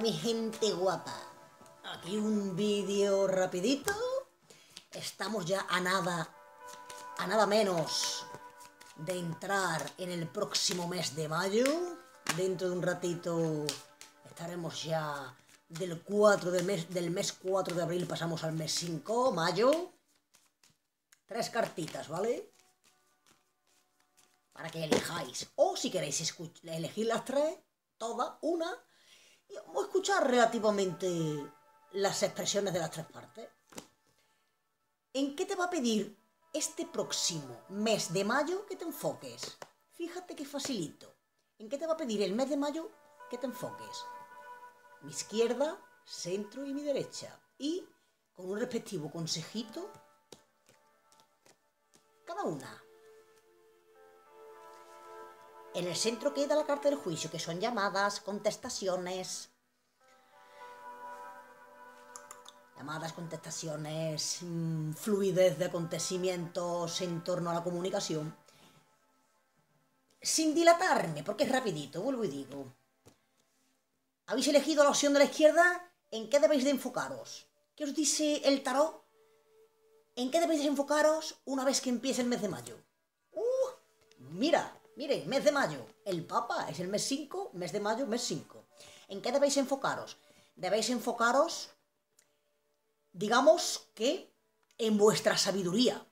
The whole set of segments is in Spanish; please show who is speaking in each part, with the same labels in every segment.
Speaker 1: mi gente guapa. Aquí un vídeo rapidito. Estamos ya a nada, a nada menos de entrar en el próximo mes de mayo. Dentro de un ratito estaremos ya del 4 de mes, del mes 4 de abril pasamos al mes 5, mayo. Tres cartitas, ¿vale? Para que elijáis. O si queréis elegir las tres, toda una escuchar relativamente las expresiones de las tres partes. ¿En qué te va a pedir este próximo mes de mayo que te enfoques? Fíjate que facilito. ¿En qué te va a pedir el mes de mayo que te enfoques? Mi izquierda, centro y mi derecha. Y con un respectivo consejito cada una. En el centro queda la carta del juicio, que son llamadas, contestaciones. Llamadas, contestaciones, mm, fluidez de acontecimientos en torno a la comunicación. Sin dilatarme, porque es rapidito, vuelvo y digo. ¿Habéis elegido la opción de la izquierda? ¿En qué debéis de enfocaros? ¿Qué os dice el tarot? ¿En qué debéis de enfocaros una vez que empiece el mes de mayo? ¡Uh! Mira, Miren, mes de mayo. El Papa es el mes 5, mes de mayo, mes 5. ¿En qué debéis enfocaros? Debéis enfocaros, digamos que, en vuestra sabiduría.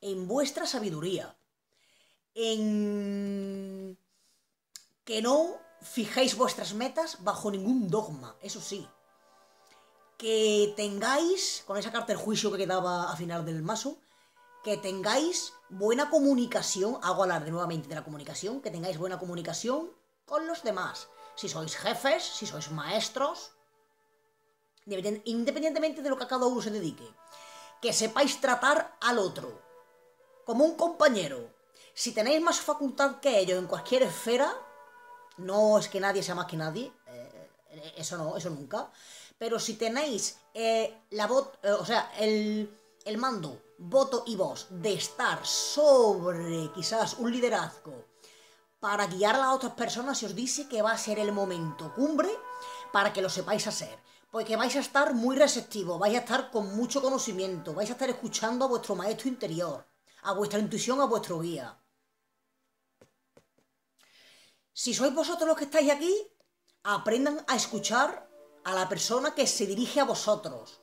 Speaker 1: En vuestra sabiduría. En que no fijéis vuestras metas bajo ningún dogma, eso sí. Que tengáis, con esa carta del juicio que quedaba a final del mazo, que tengáis buena comunicación, hago hablar de nuevamente de la comunicación, que tengáis buena comunicación con los demás. Si sois jefes, si sois maestros, independientemente de lo que a cada uno se dedique, que sepáis tratar al otro como un compañero. Si tenéis más facultad que ellos en cualquier esfera, no es que nadie sea más que nadie, eh, eso no, eso nunca, pero si tenéis eh, la voz, eh, o sea, el, el mando voto y voz de estar sobre quizás un liderazgo para guiar a las otras personas se os dice que va a ser el momento cumbre para que lo sepáis hacer. Porque vais a estar muy receptivo vais a estar con mucho conocimiento, vais a estar escuchando a vuestro maestro interior, a vuestra intuición, a vuestro guía. Si sois vosotros los que estáis aquí, aprendan a escuchar a la persona que se dirige a vosotros.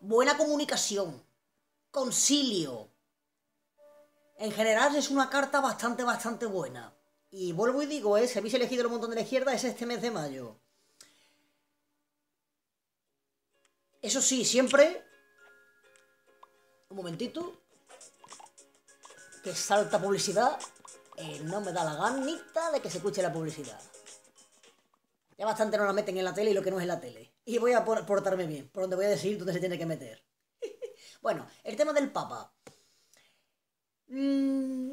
Speaker 1: Buena comunicación, concilio. En general es una carta bastante, bastante buena. Y vuelvo y digo, ¿eh? si habéis elegido el montón de la izquierda es este mes de mayo. Eso sí, siempre... Un momentito. Que salta publicidad. Eh, no me da la ganita de que se escuche la publicidad. Ya bastante no la meten en la tele y lo que no es en la tele. Y voy a portarme bien, por donde voy a decir dónde se tiene que meter. Bueno, el tema del Papa. Mm,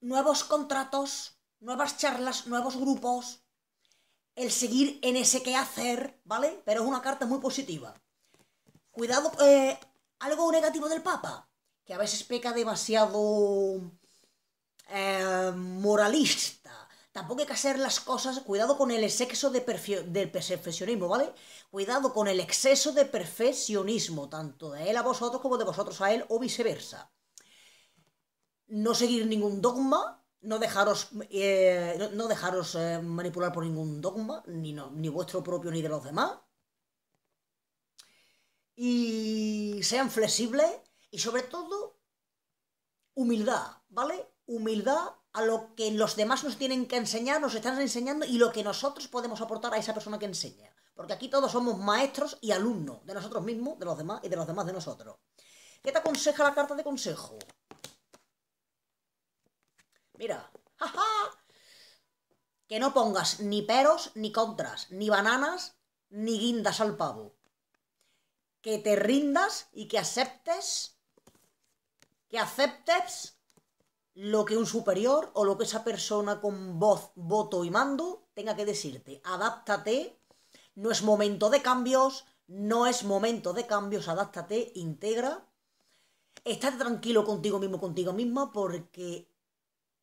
Speaker 1: nuevos contratos, nuevas charlas, nuevos grupos. El seguir en ese que hacer, ¿vale? Pero es una carta muy positiva. Cuidado, eh, algo negativo del Papa, que a veces peca demasiado eh, moralista Tampoco hay que hacer las cosas, cuidado con el exceso de del perfeccionismo, ¿vale? Cuidado con el exceso de perfeccionismo, tanto de él a vosotros como de vosotros a él o viceversa. No seguir ningún dogma, no dejaros, eh, no, dejaros eh, manipular por ningún dogma, ni, ni vuestro propio ni de los demás. Y sean flexibles y sobre todo humildad, ¿vale? Humildad a lo que los demás nos tienen que enseñar, nos están enseñando y lo que nosotros podemos aportar a esa persona que enseña. Porque aquí todos somos maestros y alumnos de nosotros mismos, de los demás y de los demás de nosotros. ¿Qué te aconseja la carta de consejo? Mira, jaja, que no pongas ni peros, ni contras, ni bananas, ni guindas al pavo. Que te rindas y que aceptes, que aceptes lo que un superior o lo que esa persona con voz, voto y mando tenga que decirte. Adáptate, no es momento de cambios, no es momento de cambios, adáptate, integra. Estate tranquilo contigo mismo, contigo misma, porque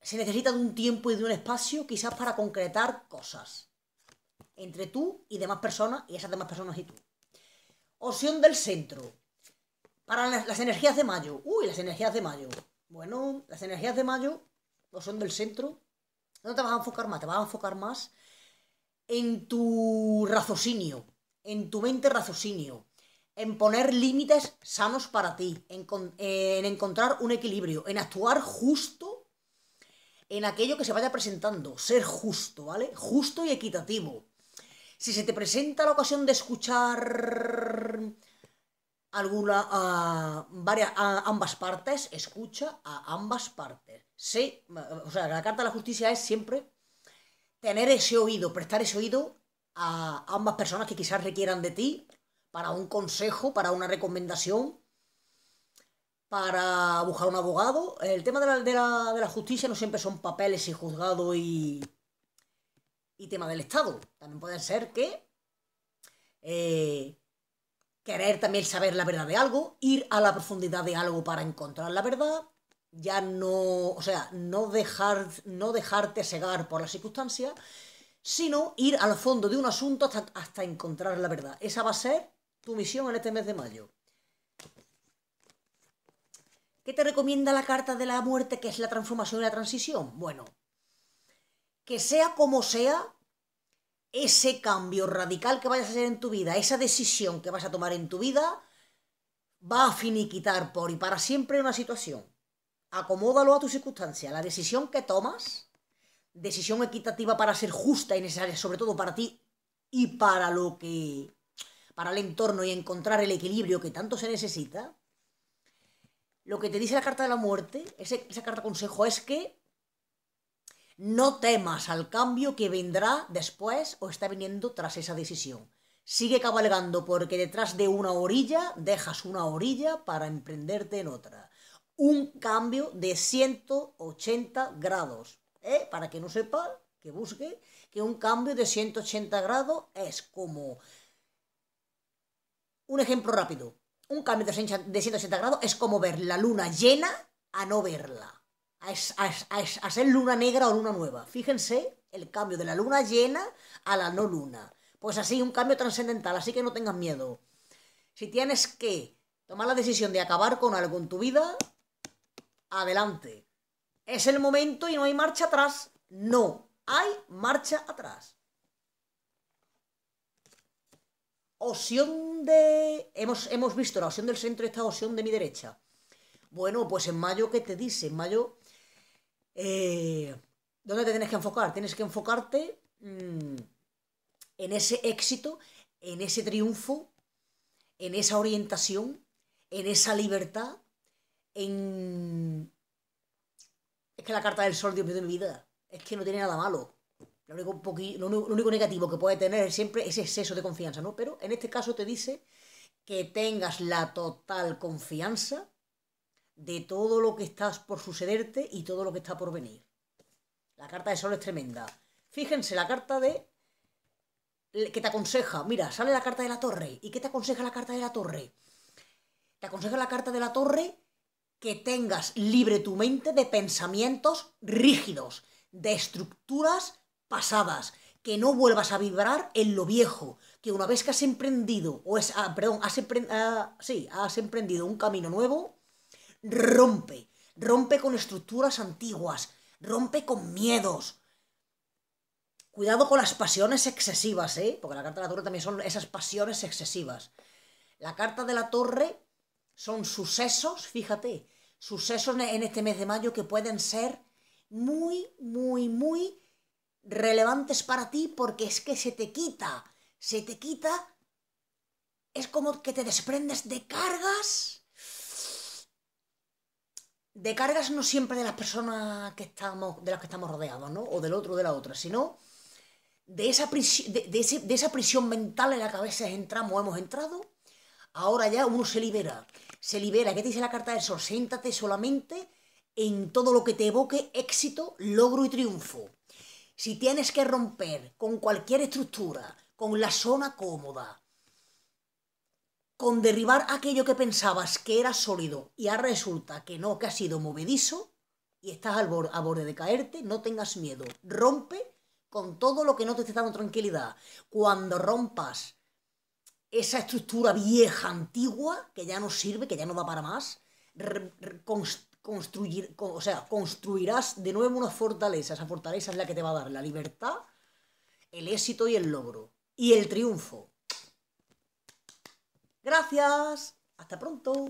Speaker 1: se necesita de un tiempo y de un espacio quizás para concretar cosas entre tú y demás personas y esas demás personas y tú. Opción del centro. Para las energías de mayo. Uy, las energías de mayo. Bueno, las energías de mayo no son del centro. No te vas a enfocar más, te vas a enfocar más en tu raciocinio, en tu mente raciocinio, en poner límites sanos para ti, en, en encontrar un equilibrio, en actuar justo en aquello que se vaya presentando, ser justo, ¿vale? Justo y equitativo. Si se te presenta la ocasión de escuchar alguna a, varias, ambas partes, escucha a ambas partes. Sí, o sea, la carta de la justicia es siempre tener ese oído, prestar ese oído a ambas personas que quizás requieran de ti para un consejo, para una recomendación, para buscar un abogado. El tema de la, de la justicia no siempre son papeles y juzgado y, y tema del Estado. También puede ser que eh, querer también saber la verdad de algo, ir a la profundidad de algo para encontrar la verdad, ya no, o sea, no, dejar, no dejarte cegar por las circunstancias, sino ir al fondo de un asunto hasta, hasta encontrar la verdad. Esa va a ser tu misión en este mes de mayo. ¿Qué te recomienda la carta de la muerte, que es la transformación y la transición? Bueno, que sea como sea, ese cambio radical que vayas a hacer en tu vida, esa decisión que vas a tomar en tu vida, va a finiquitar por y para siempre una situación. Acomódalo a tu circunstancia. La decisión que tomas, decisión equitativa para ser justa y necesaria, sobre todo para ti y para lo que. para el entorno y encontrar el equilibrio que tanto se necesita. Lo que te dice la carta de la muerte, esa carta consejo, es que no temas al cambio que vendrá después o está viniendo tras esa decisión. Sigue cabalgando porque detrás de una orilla dejas una orilla para emprenderte en otra. Un cambio de 180 grados. ¿eh? Para que no sepa, que busque, que un cambio de 180 grados es como... Un ejemplo rápido. Un cambio de 180 grados es como ver la luna llena a no verla a, ser luna negra o luna nueva. Fíjense el cambio de la luna llena a la no luna. Pues así, un cambio trascendental, así que no tengas miedo. Si tienes que tomar la decisión de acabar con algo en tu vida, adelante. Es el momento y no hay marcha atrás. No, hay marcha atrás. Opción de... Hemos, hemos visto la opción del centro y esta opción de mi derecha. Bueno, pues en mayo, ¿qué te dice? En mayo eh, ¿dónde te tienes que enfocar? Tienes que enfocarte mm, en ese éxito, en ese triunfo, en esa orientación, en esa libertad, en... Es que la carta del sol, Dios mío mi vida, es que no tiene nada malo. Lo único, único negativo que puede tener siempre ese exceso de confianza, ¿no? Pero en este caso te dice que tengas la total confianza de todo lo que está por sucederte y todo lo que está por venir. La carta de sol es tremenda. Fíjense, la carta de... que te aconseja. Mira, sale la carta de la torre. ¿Y qué te aconseja la carta de la torre? Te aconseja la carta de la torre que tengas libre tu mente de pensamientos rígidos, de estructuras pasadas, que no vuelvas a vibrar en lo viejo, que una vez que has emprendido, o es, ah, perdón, has, ah, sí, has emprendido un camino nuevo, rompe, rompe con estructuras antiguas, rompe con miedos. Cuidado con las pasiones excesivas, ¿eh? Porque la carta de la torre también son esas pasiones excesivas. La carta de la torre son sucesos, fíjate, sucesos en este mes de mayo que pueden ser muy, muy, muy relevantes para ti porque es que se te quita, se te quita, es como que te desprendes de cargas de cargas no siempre de las personas que estamos, de las que estamos rodeados, ¿no? O del otro o de la otra, sino de esa, prisión, de, esa prisión mental en la que a veces entramos o hemos entrado, ahora ya uno se libera. Se libera, ¿qué dice la carta del sol? Siéntate solamente en todo lo que te evoque éxito, logro y triunfo. Si tienes que romper con cualquier estructura, con la zona cómoda, con derribar aquello que pensabas que era sólido y ahora resulta que no, que ha sido movedizo y estás a borde de caerte, no tengas miedo. Rompe con todo lo que no te esté dando tranquilidad. Cuando rompas esa estructura vieja, antigua, que ya no sirve, que ya no da para más, o sea, construirás de nuevo una fortaleza. Esa fortaleza es la que te va a dar la libertad, el éxito y el logro. Y el triunfo. Gracias. Hasta pronto.